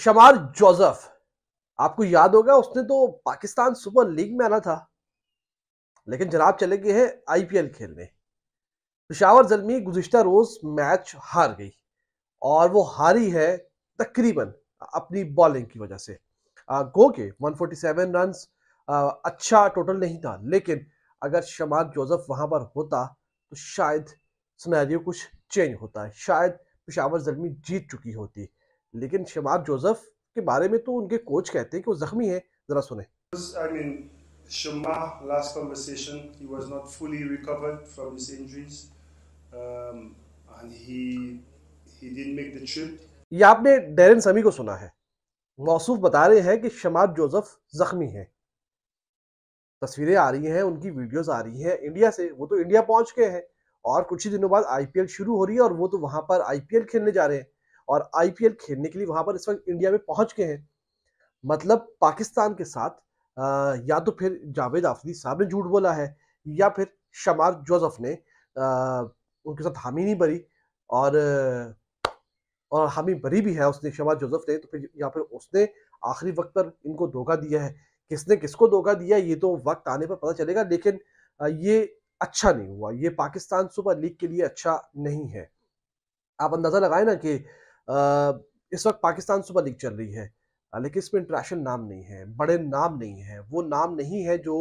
शमार Joseph आपको याद होगा उसने तो पाकिस्तान सुपर लीग में आना था लेकिन जनाब चले गए हैं आईपीएल खेलने पिशावर जलमी गुजशत रोज मैच हार गई और वो हारी है तकरीबन अपनी बॉलिंग की वजह से गो के 147 रन अच्छा टोटल नहीं था लेकिन अगर शमार जोसेफ वहां पर होता तो शायद सुनहरियो कुछ चेंज होता है शायद पिशावर जलमी जीत चुकी होती लेकिन शबाब जोसेफ के बारे में तो उनके कोच कहते हैं कि वो जख्मी है जरा सुने I mean, last conversation, he was not fully recovered from his injuries, um, and he he didn't make the trip. ये आपने डेरन समी को सुना है मौसूफ बता रहे हैं कि शमाब जोसेफ जख्मी है तस्वीरें आ रही हैं उनकी वीडियोस आ रही हैं इंडिया से वो तो इंडिया पहुंच गए हैं और कुछ ही दिनों बाद आईपीएल शुरू हो रही है और वो तो वहां पर आईपीएल खेलने जा रहे हैं और आईपीएल खेलने के लिए वहां पर इस वक्त इंडिया में पहुंच गए हैं मतलब पाकिस्तान के साथ आ, या तो फिर जावेद आफरी साहब ने झूठ बोला है या फिर शमार जोसफ ने आ, उनके साथ हामी नहीं भरी और और हामी भरी भी है उसने शमार जोसफ ने तो फिर या फिर उसने आखिरी वक्त पर इनको धोखा दिया है किसने किसको धोखा दिया ये तो वक्त आने पर पता चलेगा लेकिन ये अच्छा नहीं हुआ ये पाकिस्तान सुपर लीग के लिए अच्छा नहीं है आप अंदाज़ा लगाए ना कि इस वक्त पाकिस्तान सुपर लीग चल रही है लेकिन इसमें इंटरनेशनल नाम नहीं है बड़े नाम नहीं है वो नाम नहीं है जो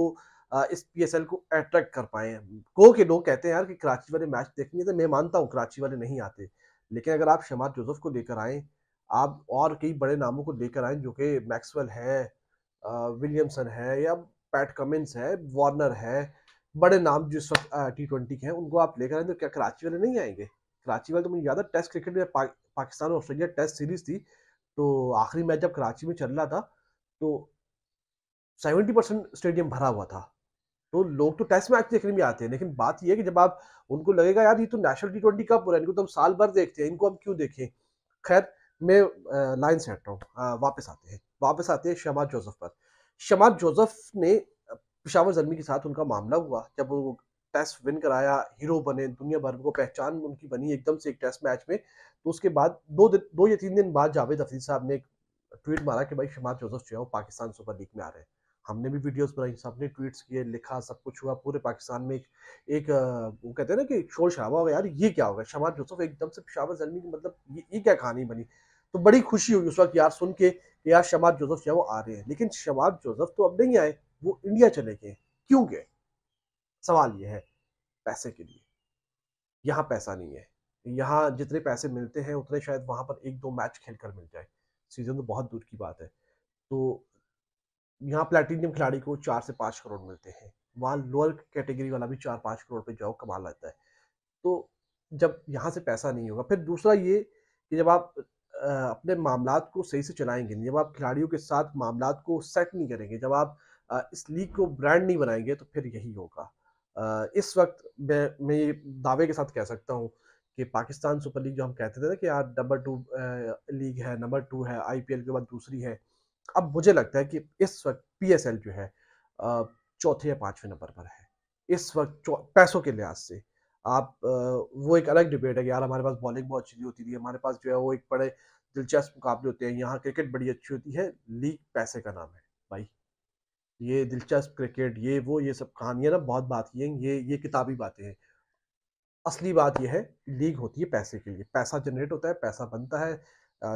इस पी एस एल को अट्रैक्ट कर पाए को के लोग कहते हैं यार कि कराची वाले मैच देखने तो मैं मानता हूँ कराची वाले नहीं आते लेकिन अगर आप शमार जोसफ को लेकर आए आप और कई बड़े नामों को लेकर आए जो कि मैक्सवेल है विलियमसन है या पैट कमिंस है वार्नर है बड़े नाम जिस वक्त टी ट्वेंटी के हैं उनको आप लेकर आए तो क्या कराची वाले नहीं आएंगे कराची वाले तो मुझे ज़्यादा टेस्ट क्रिकेट में पाकिस्तान और ऑस्ट्रेलिया टेस्ट सीरीज थी तो आखिरी मैच जब कराची में चल रहा था तो सेवेंटी परसेंट स्टेडियम भरा हुआ था तो लोग तो टेस्ट मैच देखने भी आते हैं लेकिन बात यह है कि जब आप उनको लगेगा यार ये तो नेशनल टी ट्वेंटी कप हो रहा है इनको तो हम साल भर देखते हैं इनको हम क्यों देखें खैर मैं लाइन से हटता हूँ वापस आते हैं वापस आते हैं शमाद जोसफ पर शमाद जोसफ ने पिशावर जर्मी के साथ उनका मामला हुआ जब वो टेस्ट विन कराया हीरो बने दुनिया भर में को पहचान उनकी बनी एकदम से एक टेस्ट मैच में तो उसके बाद दो दिन दो या तीन दिन बाद जावेद अफरीद साहब ने एक ट्वीट मारा कि भाई शमार जोसफ जो है वो पाकिस्तान सुपर लीग में आ रहे हैं हमने भी वीडियोस बनाई सबने ट्वीट्स किए लिखा सब कुछ हुआ पूरे पाकिस्तान में एक, एक वो कहते हैं ना कि शोर शराबा होगा यार ये क्या होगा शमार जोसफ एकदम से पिशावर जलमी की मतलब ये, ये क्या कहानी बनी तो बड़ी खुशी हुई उस वक्त यार सुन के यार शमार जोसफ जो है वो आ रहे हैं लेकिन शमार जोसफ तो अब नहीं आए वो इंडिया चले गए क्यों गए सवाल यह है पैसे के लिए यहाँ पैसा नहीं है यहाँ जितने पैसे मिलते हैं उतने शायद वहाँ पर एक दो मैच खेल कर मिल जाए सीजन तो बहुत दूर की बात है तो यहाँ प्लेटिनियम खिलाड़ी को चार से पाँच करोड़ मिलते हैं वहाँ लोअर कैटेगरी वाला भी चार पाँच करोड़ पे जॉब कमा लेता है तो जब यहाँ से पैसा नहीं होगा फिर दूसरा ये कि जब आप अपने मामला को सही से चलाएंगे जब आप खिलाड़ियों के साथ मामला को सेट नहीं करेंगे जब आप इस लीग को ब्रांड नहीं बनाएंगे तो फिर यही होगा इस वक्त मैं मैं ये दावे के साथ कह सकता हूँ कि पाकिस्तान सुपर लीग जो हम कहते थे ना कि यार नंबर टू लीग है नंबर टू है आईपीएल के बाद दूसरी है अब मुझे लगता है कि इस वक्त पीएसएल जो है चौथे या पांचवें नंबर पर है इस वक्त पैसों के लिहाज से आप वो एक अलग डिबेट है कि यार हमारे पास बॉलिंग बहुत अच्छी होती थी हमारे पास जो है वो एक बड़े दिलचस्प मुकाबले होते हैं यहाँ क्रिकेट बड़ी अच्छी होती है लीग पैसे का नाम है भाई ये दिलचस्प क्रिकेट ये वो ये सब कहानियाँ ना बहुत बात ये ये ये किताबी बातें हैं असली बात यह है लीग होती है पैसे के लिए पैसा जनरेट होता है पैसा बनता है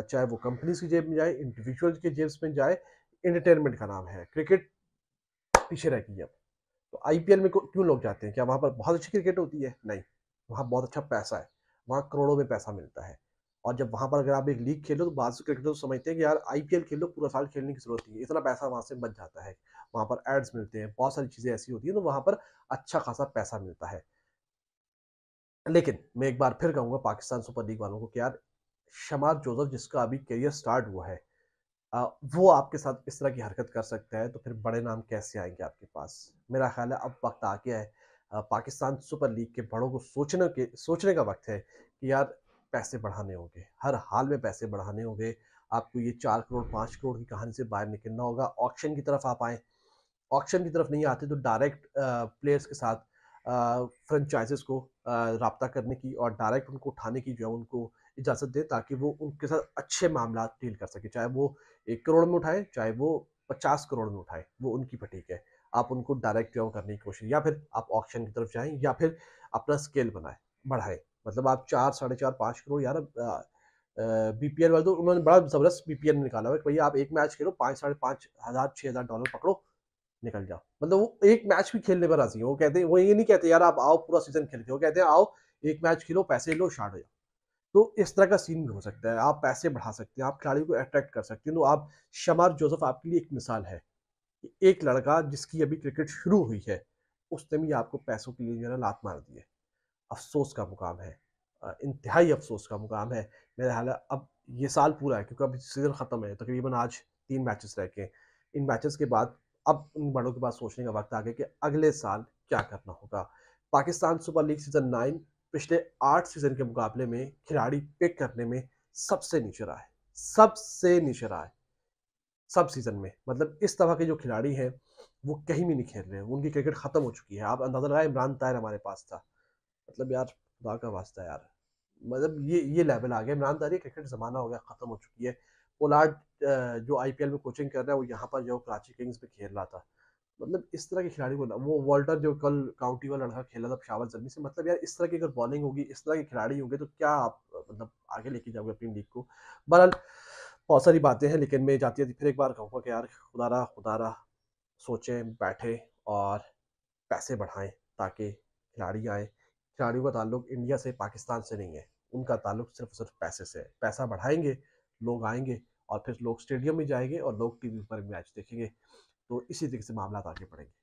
चाहे वो कंपनीज की जेब में जाए इंडिविजुअल के जेब्स में जाए इंटरटेनमेंट का नाम है क्रिकेट पीछे रह गई अब तो आई में क्यों लोग जाते हैं क्या वहाँ पर बहुत अच्छी क्रिकेट होती है नहीं वहाँ बहुत अच्छा पैसा है वहाँ करोड़ों में पैसा मिलता है और जब वहाँ पर अगर आप एक लीग खेलो तो बाद क्रिकेटर तो समझते हैं कि यार आई खेलो पूरा साल खेलने की जरूरत नहीं है इतना पैसा वहाँ से बच जाता है वहाँ पर एड्स मिलते हैं बहुत सारी चीज़ें ऐसी होती हैं तो वहाँ पर अच्छा खासा पैसा मिलता है लेकिन मैं एक बार फिर कहूँगा पाकिस्तान सुपर लीग वालों को कि यार शमार जोसेफ जिसका अभी करियर स्टार्ट हुआ है वो आपके साथ इस तरह की हरकत कर सकता है तो फिर बड़े नाम कैसे आएंगे आपके पास मेरा ख्याल है अब वक्त आ गया है पाकिस्तान सुपर लीग के बड़ों को सोचने के सोचने का वक्त है कि यार पैसे बढ़ाने होंगे हर हाल में पैसे बढ़ाने होंगे आपको ये चार करोड़ पाँच करोड़ की कहानी से बाहर निकलना होगा ऑक्शन की तरफ आप आएँ ऑक्शन की तरफ नहीं आते तो डायरेक्ट प्लेयर्स के साथ फ्रेंचाइजेस को रबता करने की और डायरेक्ट उनको उठाने की जो है उनको इजाज़त दें ताकि वो उनके साथ अच्छे मामला डील कर सके चाहे वो एक करोड़ में उठाए चाहे वो पचास करोड़ में उठाए वो उनकी फटीक है आप उनको डायरेक्ट जो करने की कोशिश या फिर आप ऑप्शन की तरफ जाएँ या फिर अपना स्केल बनाए बढ़ाएं मतलब आप चार साढ़े चार पाँच करोड़ यार बीपीएल वाले तो उन्होंने बड़ा ज़बरदस्त बीपीएल निकाला है भैया आप एक मैच खेलो पाँच साढ़े पाँच हज़ार छः हज़ार डॉलर पकड़ो निकल जाओ मतलब वो एक मैच भी खेलने पर राजी है वो कहते हैं वो ये नहीं कहते यार आप आओ पूरा सीजन खेलते हो कहते हैं आओ एक मैच खेलो पैसे लो शार्ट हो जाओ तो इस तरह का सीन भी हो सकता है आप पैसे बढ़ा सकते हैं आप खिलाड़ियों को अट्रैक्ट कर सकते हैं तो आप शमार जोसफ आपके लिए एक मिसाल है एक लड़का जिसकी अभी क्रिकेट शुरू हुई है उसने भी आपको पैसों के लिए जो है लात मार दी है अफसोस का मुकाम है इंतहाई अफसोस का मुकाम है मेरा हाल अब ये साल पूरा है क्योंकि अब सीज़न ख़त्म है तकरीबन आज तीन मैचेस रह गए इन मैचेस के बाद अब उन बड़ों के बाद सोचने का वक्त आ गया कि अगले साल क्या करना होगा Pakistan super league season nine पिछले आठ सीज़न के मुकाबले में खिलाड़ी पिक करने में सबसे नीचे रहा है सबसे नीचे रहा है सब सीज़न में मतलब इस तरह के जो खिलाड़ी हैं वो कहीं भी नहीं खेल रहे हैं उनकी क्रिकेट ख़त्म हो चुकी है आप अंदाज़ा लगाए इमरान तायर हमारे पास था मतलब यार खुदा का वास्ता यार मतलब ये ये लेवल आ गया इमरान तारी क्रिकेट ज़माना हो गया ख़त्म हो चुकी है पोलार्ड जो एल में कोचिंग कर रहा है वो यहाँ पर जो कराची किंग्स में खेल रहा था मतलब इस तरह के खिलाड़ी को वो वॉल्टर जो कल काउंटी वाला लड़का खेला था पिशावर जर्मी से मतलब यार इस तरह की अगर बॉलिंग होगी इस तरह के खिलाड़ी होंगे तो क्या आप मतलब आगे लेके जाओगे अपनी लीग को बहरहाल बहुत सारी बातें हैं लेकिन मैं जाती थी फिर एक बार कहूँगा कि यार खुदारा खुदारा सोचें बैठें और पैसे बढ़ाएं ताकि खिलाड़ी आएँ खिलाड़ियों का ताल्लुक इंडिया से पाकिस्तान से नहीं है उनका ताल्लुक सिर्फ सिर्फ पैसे से है पैसा बढ़ाएंगे लोग आएंगे और फिर लोग स्टेडियम में जाएंगे और लोग टीवी पर मैच देखेंगे तो इसी तरीके से मामला आगे बढ़ेंगे